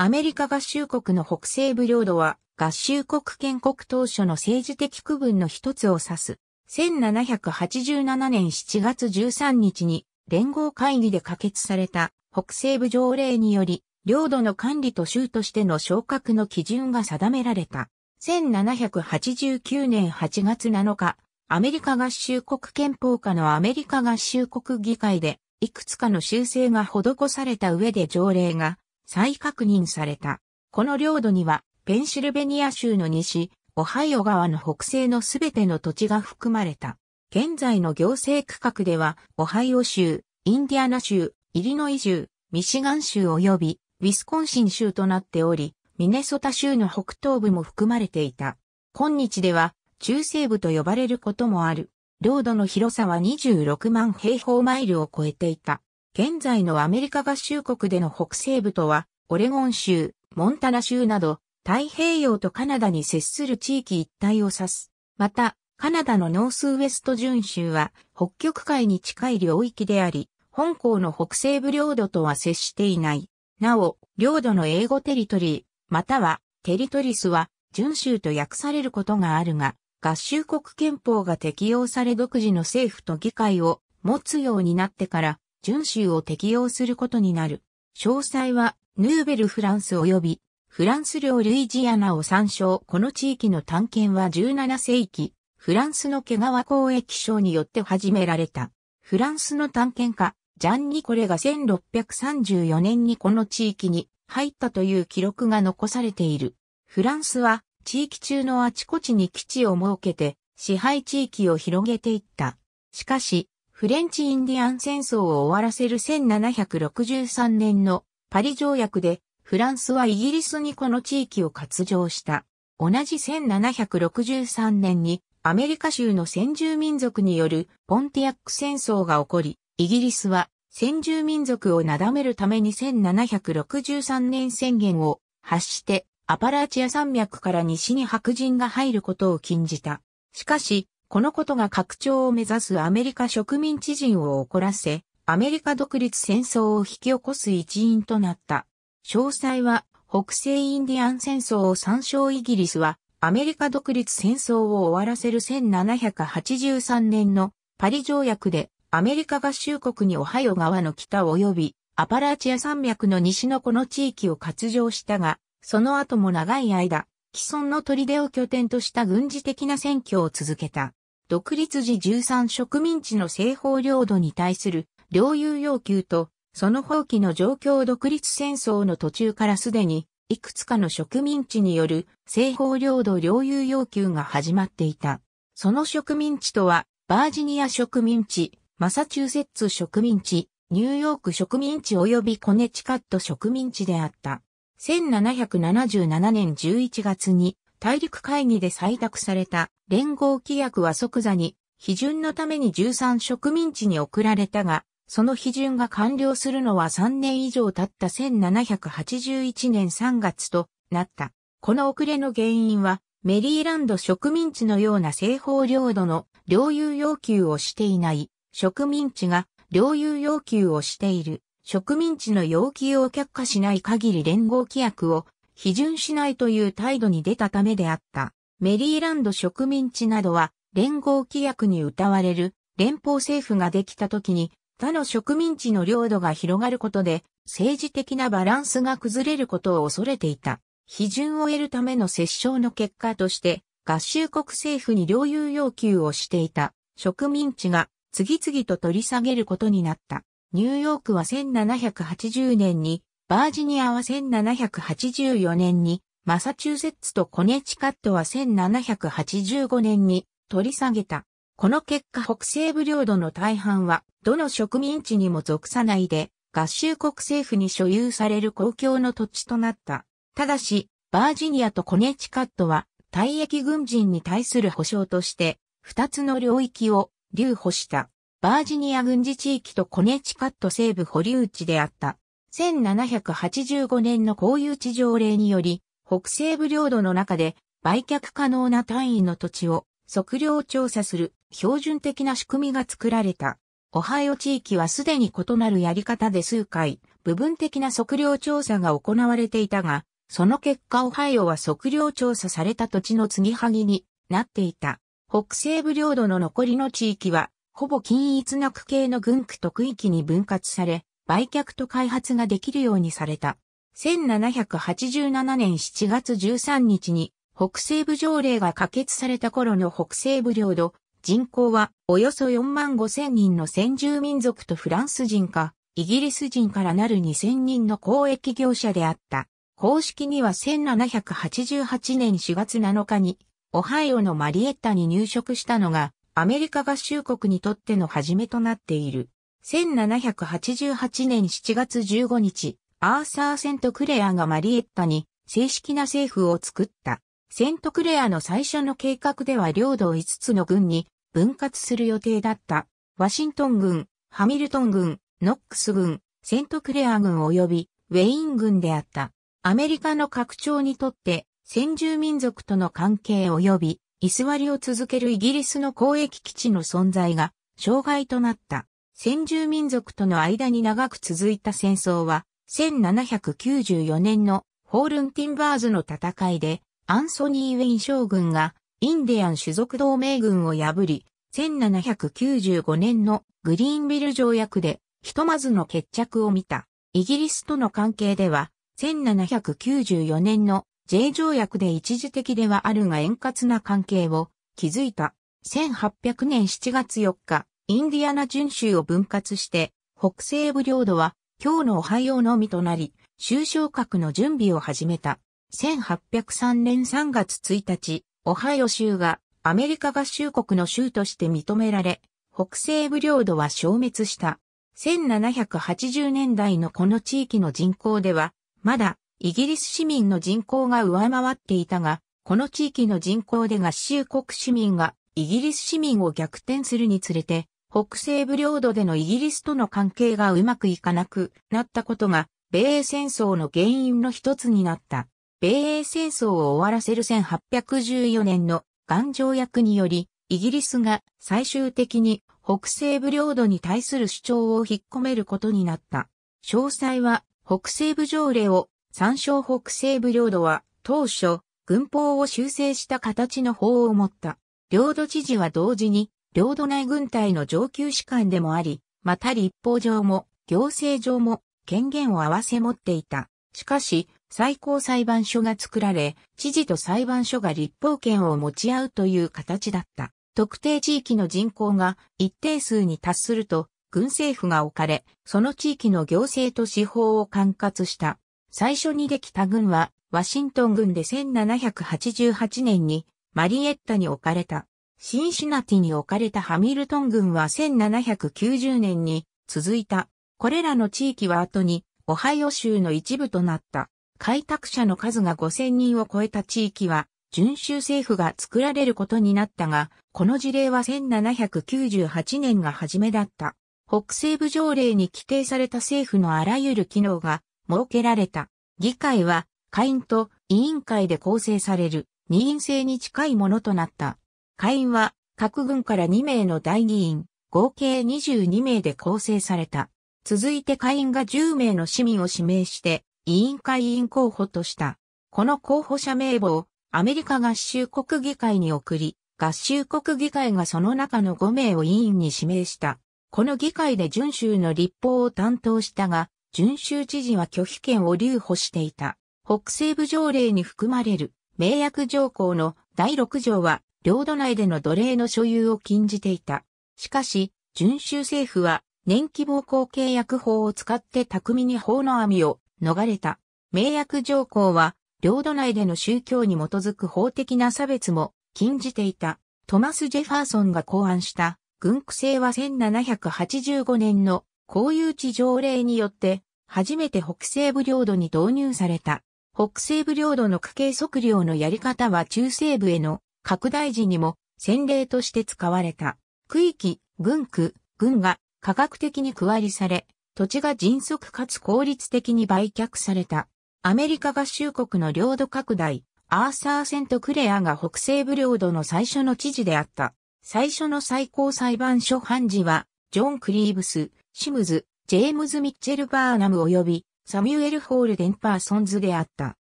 アメリカ合衆国の北西部領土は、合衆国建国当初の政治的区分の一つを指す。1787年7月13日に連合会議で可決された北西部条例により、領土の管理と州としての昇格の基準が定められた。1789年8月7日、アメリカ合衆国憲法下のアメリカ合衆国議会で、いくつかの修正が施された上で条例が再確認された。この領土には、ペンシルベニア州の西、オハイオ川の北西のすべての土地が含まれた。現在の行政区画では、オハイオ州、インディアナ州、イリノイ州、ミシガン州及び、ウィスコンシン州となっており、ミネソタ州の北東部も含まれていた。今日では、中西部と呼ばれることもある。領土の広さは26万平方マイルを超えていた。現在のアメリカ合衆国での北西部とは、オレゴン州、モンタナ州など、太平洋とカナダに接する地域一帯を指す。また、カナダのノースウエスト準州は、北極海に近い領域であり、本校の北西部領土とは接していない。なお、領土の英語テリトリー、または、テリトリスは、準州と訳されることがあるが、合衆国憲法が適用され独自の政府と議会を持つようになってから、準州を適用することになる。詳細は、ヌーベルフランス及び、フランス領ルイジアナを参照。この地域の探検は17世紀、フランスの毛川交易省によって始められた。フランスの探検家、ジャン・ニコレが1634年にこの地域に入ったという記録が残されている。フランスは地域中のあちこちに基地を設けて支配地域を広げていった。しかし、フレンチ・インディアン戦争を終わらせる1763年のパリ条約で、フランスはイギリスにこの地域を割譲した。同じ1763年にアメリカ州の先住民族によるポンティアック戦争が起こり、イギリスは先住民族をなだめるために1763年宣言を発してアパラーチア山脈から西に白人が入ることを禁じた。しかし、このことが拡張を目指すアメリカ植民地人を怒らせ、アメリカ独立戦争を引き起こす一因となった。詳細は、北西インディアン戦争を参照イギリスは、アメリカ独立戦争を終わらせる1783年のパリ条約で、アメリカ合衆国にオハイオ川の北及びアパラーチア山脈の西のこの地域を割譲したが、その後も長い間、既存の砦を拠点とした軍事的な選挙を続けた。独立時13植民地の西方領土に対する領有要求と、その放棄の状況独立戦争の途中からすでに、いくつかの植民地による西方領土領有要求が始まっていた。その植民地とは、バージニア植民地、マサチューセッツ植民地、ニューヨーク植民地及びコネチカット植民地であった。1777年11月に大陸会議で採択された連合規約は即座に、批准のために13植民地に送られたが、その批准が完了するのは3年以上経った1781年3月となった。この遅れの原因は、メリーランド植民地のような西方領土の領有要求をしていない植民地が領有要求をしている植民地の要求を却下しない限り連合規約を批准しないという態度に出たためであった。メリーランド植民地などは連合規約に謳われる連邦政府ができた時に他の植民地の領土が広がることで政治的なバランスが崩れることを恐れていた。批准を得るための折衝の結果として合衆国政府に領有要求をしていた植民地が次々と取り下げることになった。ニューヨークは1780年にバージニアは1784年に、マサチューセッツとコネチカットは1785年に取り下げた。この結果北西部領土の大半は、どの植民地にも属さないで、合衆国政府に所有される公共の土地となった。ただし、バージニアとコネチカットは、退役軍人に対する保障として、二つの領域を留保した。バージニア軍事地域とコネチカット西部保留地であった。1785年の公有地条例により、北西部領土の中で売却可能な単位の土地を測量調査する標準的な仕組みが作られた。オハイオ地域はすでに異なるやり方で数回、部分的な測量調査が行われていたが、その結果オハイオは測量調査された土地の継ぎはぎになっていた。北西部領土の残りの地域は、ほぼ均一な区形の軍区と区域に分割され、売却と開発ができるようにされた。1787年7月13日に北西部条例が可決された頃の北西部領土、人口はおよそ4万5千人の先住民族とフランス人か、イギリス人からなる2000人の交易業者であった。公式には1788年4月7日に、オハイオのマリエッタに入植したのが、アメリカ合衆国にとっての初めとなっている。1788年7月15日、アーサー・セント・クレアがマリエッタに正式な政府を作った。セント・クレアの最初の計画では領土を5つの軍に分割する予定だった。ワシントン軍、ハミルトン軍、ノックス軍、セント・クレア軍及びウェイン軍であった。アメリカの拡張にとって先住民族との関係及び居座りを続けるイギリスの交易基地の存在が障害となった。先住民族との間に長く続いた戦争は、1794年のホールンティンバーズの戦いで、アンソニー・ウェイン将軍がインディアン種族同盟軍を破り、1795年のグリーンビル条約でひとまずの決着を見た。イギリスとの関係では、1794年の J 条約で一時的ではあるが円滑な関係を築いた。1800年7月4日、インディアナ準州を分割して、北西部領土は、今日のオハイオのみとなり、州昇格の準備を始めた。1803年3月1日、オハイオ州がアメリカ合衆国の州として認められ、北西部領土は消滅した。1780年代のこの地域の人口では、まだイギリス市民の人口が上回っていたが、この地域の人口で合衆国市民がイギリス市民を逆転するにつれて、北西部領土でのイギリスとの関係がうまくいかなくなったことが、米英戦争の原因の一つになった。米英戦争を終わらせる1814年の元条約により、イギリスが最終的に北西部領土に対する主張を引っ込めることになった。詳細は北西部条例を参照北西部領土は当初軍法を修正した形の法を持った。領土知事は同時に領土内軍隊の上級士官でもあり、また立法上も行政上も権限を合わせ持っていた。しかし、最高裁判所が作られ、知事と裁判所が立法権を持ち合うという形だった。特定地域の人口が一定数に達すると、軍政府が置かれ、その地域の行政と司法を管轄した。最初にできた軍は、ワシントン軍で1788年にマリエッタに置かれた。シンシナティに置かれたハミルトン軍は1790年に続いた。これらの地域は後にオハイオ州の一部となった。開拓者の数が5000人を超えた地域は、遵州政府が作られることになったが、この事例は1798年が初めだった。北西部条例に規定された政府のあらゆる機能が設けられた。議会は、会員と委員会で構成される、二院制に近いものとなった。下院は各軍から2名の代議員、合計22名で構成された。続いて下院が10名の市民を指名して、委員会委員候補とした。この候補者名簿をアメリカ合衆国議会に送り、合衆国議会がその中の5名を委員に指名した。この議会で遵州の立法を担当したが、遵州知事は拒否権を留保していた。北西部条例に含まれる、名約条項の第6条は、領土内での奴隷の所有を禁じていた。しかし、準州政府は年期暴行契約法を使って巧みに法の網を逃れた。名約条項は、領土内での宗教に基づく法的な差別も禁じていた。トマス・ジェファーソンが考案した軍区制は1785年の公有地条例によって初めて北西部領土に導入された。北西部領土の区計測量のやり方は中西部への拡大時にも先例として使われた。区域、軍区、軍が科学的に区割りされ、土地が迅速かつ効率的に売却された。アメリカ合衆国の領土拡大、アーサー・セント・クレアが北西部領土の最初の知事であった。最初の最高裁判所判事は、ジョン・クリーブス、シムズ、ジェームズ・ミッチェル・バーナム及び、サミュエル・ホールデン・パーソンズであった。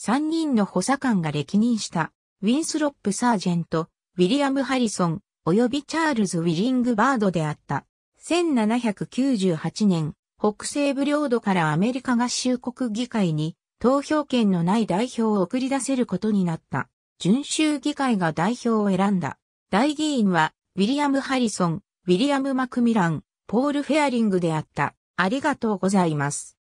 3人の補佐官が歴任した。ウィンスロップ・サージェント、ウィリアム・ハリソン、及びチャールズ・ウィリング・バードであった。1798年、北西部領土からアメリカ合衆国議会に投票権のない代表を送り出せることになった。準州議会が代表を選んだ。大議員は、ウィリアム・ハリソン、ウィリアム・マクミラン、ポール・フェアリングであった。ありがとうございます。